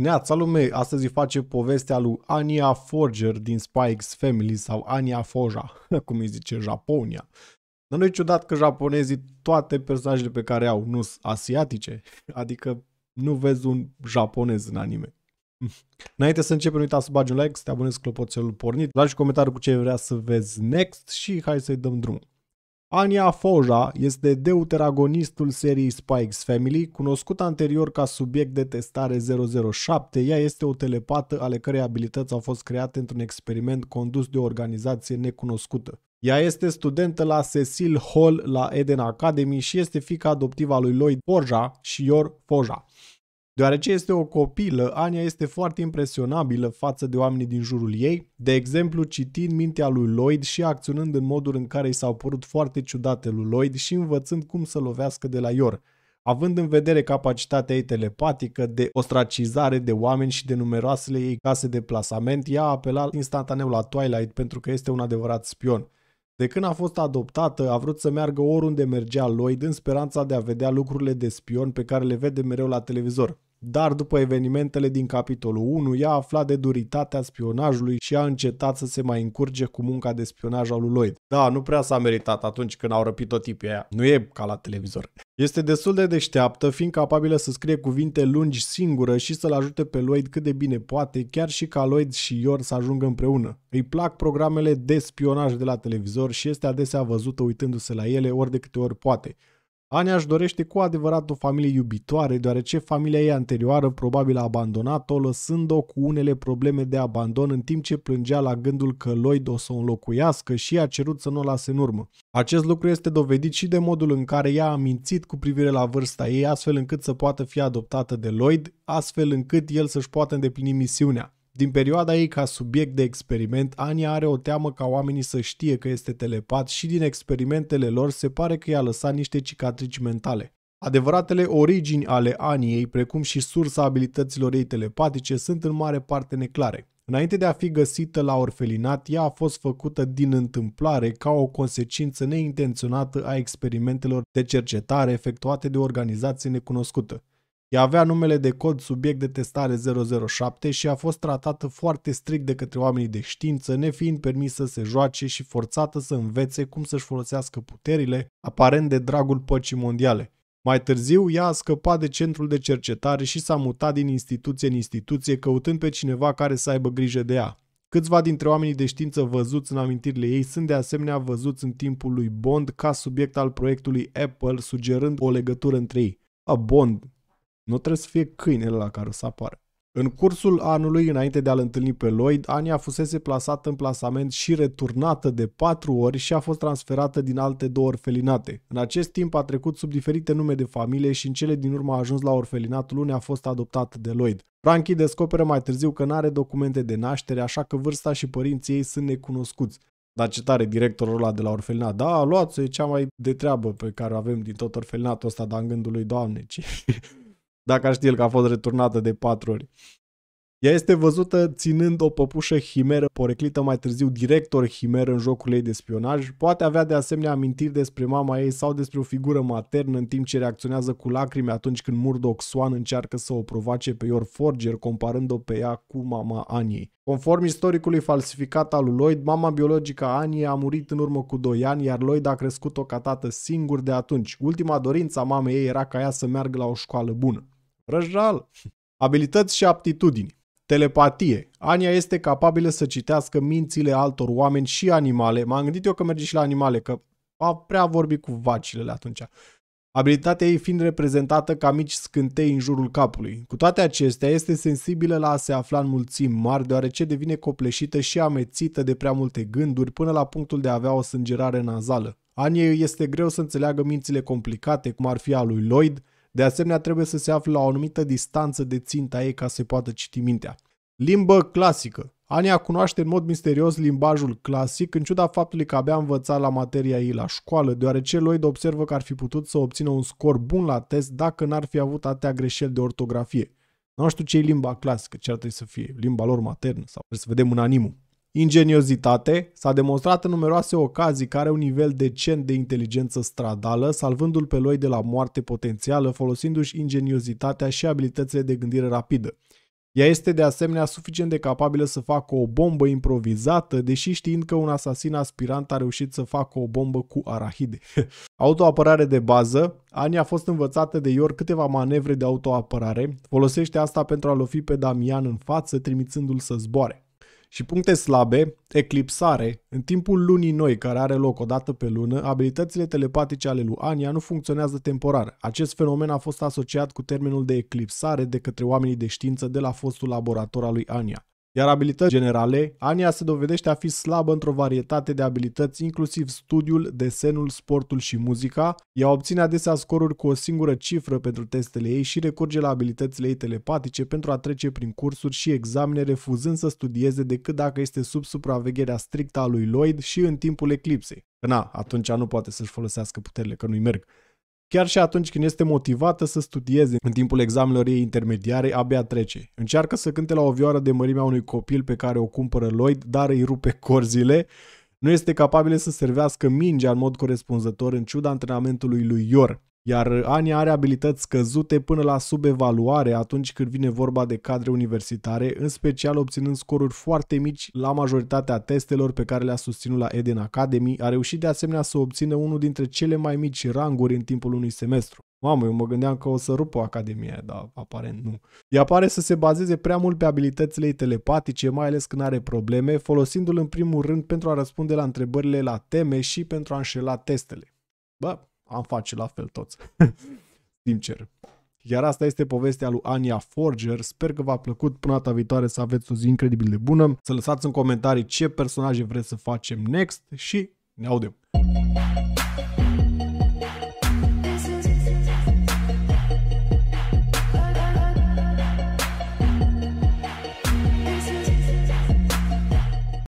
Neața lume, astăzi face povestea lui Ania Forger din Spikes Family sau Ania Foja, cum îi zice Japonia. Dar nu e ciudat că japonezii toate personajele pe care au nu sunt asiatice, adică nu vezi un japonez în anime. Înainte să începem, nu uita să bagi un like, să te abonezi clopoțelul pornit, lași comentariu cu ce vrea să vezi next și hai să-i dăm drumul. Ania Foja este deuteragonistul seriei Spikes Family, cunoscut anterior ca subiect de testare 007. Ea este o telepată ale cărei abilități au fost create într-un experiment condus de o organizație necunoscută. Ea este studentă la Cecil Hall la Eden Academy și este fica adoptivă a lui Lloyd Forja și Ior Foja. Deoarece este o copilă, Ania este foarte impresionabilă față de oamenii din jurul ei, de exemplu citind mintea lui Lloyd și acționând în modul în care i s-au părut foarte ciudate lui Lloyd și învățând cum să lovească de la Ior, având în vedere capacitatea ei telepatică de ostracizare de oameni și de numeroasele ei case de plasament, ea a apelat instantaneu la Twilight pentru că este un adevărat spion. De când a fost adoptată, a vrut să meargă oriunde mergea Lloyd în speranța de a vedea lucrurile de spion pe care le vede mereu la televizor dar după evenimentele din capitolul 1 ea a aflat de duritatea spionajului și a încetat să se mai încurge cu munca de spionaj al lui Lloyd. Da, nu prea s-a meritat atunci când au răpit-o tipie aia. Nu e ca la televizor. Este destul de deșteaptă, fiind capabilă să scrie cuvinte lungi singură și să-l ajute pe Lloyd cât de bine poate, chiar și ca Lloyd și Ior să ajungă împreună. Îi plac programele de spionaj de la televizor și este adesea văzută uitându-se la ele ori de câte ori poate. Ania își dorește cu adevărat o familie iubitoare, deoarece familia ei anterioară probabil a abandonat-o, lăsând-o cu unele probleme de abandon în timp ce plângea la gândul că Lloyd o să o înlocuiască și a cerut să nu o lase în urmă. Acest lucru este dovedit și de modul în care ea a mințit cu privire la vârsta ei, astfel încât să poată fi adoptată de Lloyd, astfel încât el să-și poată îndeplini misiunea. Din perioada ei ca subiect de experiment, Ania are o teamă ca oamenii să știe că este telepat și din experimentele lor se pare că i-a lăsat niște cicatrici mentale. Adevăratele origini ale Aniei, precum și sursa abilităților ei telepatice, sunt în mare parte neclare. Înainte de a fi găsită la orfelinat, ea a fost făcută din întâmplare ca o consecință neintenționată a experimentelor de cercetare efectuate de o organizație necunoscută. Ea avea numele de cod subiect de testare 007 și a fost tratată foarte strict de către oamenii de știință, nefiind permisă să se joace și forțată să învețe cum să-și folosească puterile, aparent de dragul păcii mondiale. Mai târziu, ea a scăpat de centrul de cercetare și s-a mutat din instituție în instituție, căutând pe cineva care să aibă grijă de ea. Câțiva dintre oamenii de știință văzuți în amintirile ei sunt de asemenea văzuți în timpul lui Bond ca subiect al proiectului Apple, sugerând o legătură între ei. A Bond, nu trebuie să fie câinele la care o să apară. În cursul anului, înainte de a-l întâlni pe Lloyd, Ania fusese plasată în plasament și returnată de patru ori și a fost transferată din alte două orfelinate. În acest timp a trecut sub diferite nume de familie și în cele din urmă a ajuns la orfelinatul unde a fost adoptat de Lloyd. Frankie descoperă mai târziu că nu are documente de naștere, așa că vârsta și părinții ei sunt necunoscuți. Dar ce tare directorul ăla de la orfelinat, da, luați-o, e cea mai de treabă pe care o avem din tot orfelinatul ăsta, dar în gândul lui, doamne, ce dacă ști el că a fost returnată de patru ori. Ea este văzută ținând o păpușă himeră poreclită mai târziu director himer în jocul ei de spionaj, poate avea de asemenea amintiri despre mama ei sau despre o figură maternă în timp ce reacționează cu lacrimi atunci când Murdoch Swan încearcă să o provoace pe Ior Forger comparând-o pe ea cu mama Aniei. Conform istoricului falsificat al lui Lloyd, mama biologică a Aniei a murit în urmă cu 2 ani, iar Lloyd a crescut-o ca tată singur de atunci. Ultima dorință a mamei ei era ca ea să meargă la o școală bună. Răjal. Abilități și aptitudini. Telepatie. Ania este capabilă să citească mințile altor oameni și animale. M-am gândit eu că merge și la animale, că a prea vorbit cu vacilele atunci. Abilitatea ei fiind reprezentată ca mici scântei în jurul capului. Cu toate acestea, este sensibilă la a se afla în mulțimi mari, deoarece devine copleșită și amețită de prea multe gânduri până la punctul de a avea o sângerare nazală. Aniei este greu să înțeleagă mințile complicate, cum ar fi a lui Lloyd, de asemenea, trebuie să se afle la o anumită distanță de ținta ei ca să se poată citi mintea. Limbă clasică. Ania cunoaște în mod misterios limbajul clasic, în ciuda faptului că abia învăța la materia ei la școală, deoarece Lloyd observă că ar fi putut să obțină un scor bun la test dacă n-ar fi avut atâtea greșeli de ortografie. Nu știu ce e limba clasică, ce ar trebui să fie, limba lor maternă sau să vedem în animul. Ingeniozitate s-a demonstrat în numeroase ocazii că are un nivel decent de inteligență stradală, salvându-l pe Lloyd de la moarte potențială, folosindu-și ingeniozitatea și abilitățile de gândire rapidă. Ea este de asemenea suficient de capabilă să facă o bombă improvizată, deși știind că un asasin aspirant a reușit să facă o bombă cu arahide. Autoapărare de bază. Ani a fost învățată de Ior câteva manevre de autoapărare. Folosește asta pentru a lovi pe Damian în față, trimițându-l să zboare. Și puncte slabe, eclipsare. În timpul lunii noi, care are loc o dată pe lună, abilitățile telepatice ale lui Ania nu funcționează temporar. Acest fenomen a fost asociat cu termenul de eclipsare de către oamenii de știință de la fostul laborator al lui Ania. Iar abilități generale, Ania se dovedește a fi slabă într-o varietate de abilități, inclusiv studiul, desenul, sportul și muzica. Ea obține adesea scoruri cu o singură cifră pentru testele ei și recurge la abilitățile ei telepatice pentru a trece prin cursuri și examene, refuzând să studieze decât dacă este sub supravegherea strictă a lui Lloyd și în timpul eclipsei. na, atunci nu poate să-și folosească puterile, că nu-i merg. Chiar și atunci când este motivată să studieze, în timpul examenelor ei intermediare, abia trece. Încearcă să cânte la o vioară de mărimea unui copil pe care o cumpără Lloyd, dar îi rupe corzile. Nu este capabilă să servească mingea în mod corespunzător în ciuda antrenamentului lui Ior iar Ania are abilități scăzute până la subevaluare atunci când vine vorba de cadre universitare, în special obținând scoruri foarte mici la majoritatea testelor pe care le-a susținut la Eden Academy, a reușit de asemenea să obțină unul dintre cele mai mici ranguri în timpul unui semestru. Mamă, eu mă gândeam că o să rup o academie, dar aparent nu. Ea pare să se bazeze prea mult pe abilitățile ei telepatice, mai ales când are probleme, folosindu-l în primul rând pentru a răspunde la întrebările la teme și pentru a înșela testele. Bă, am face la fel toți. Sincer. Iar asta este povestea lui Ania Forger. Sper că v-a plăcut. Până data viitoare să aveți o zi incredibil de bună. Să lăsați în comentarii ce personaje vreți să facem next și ne audem.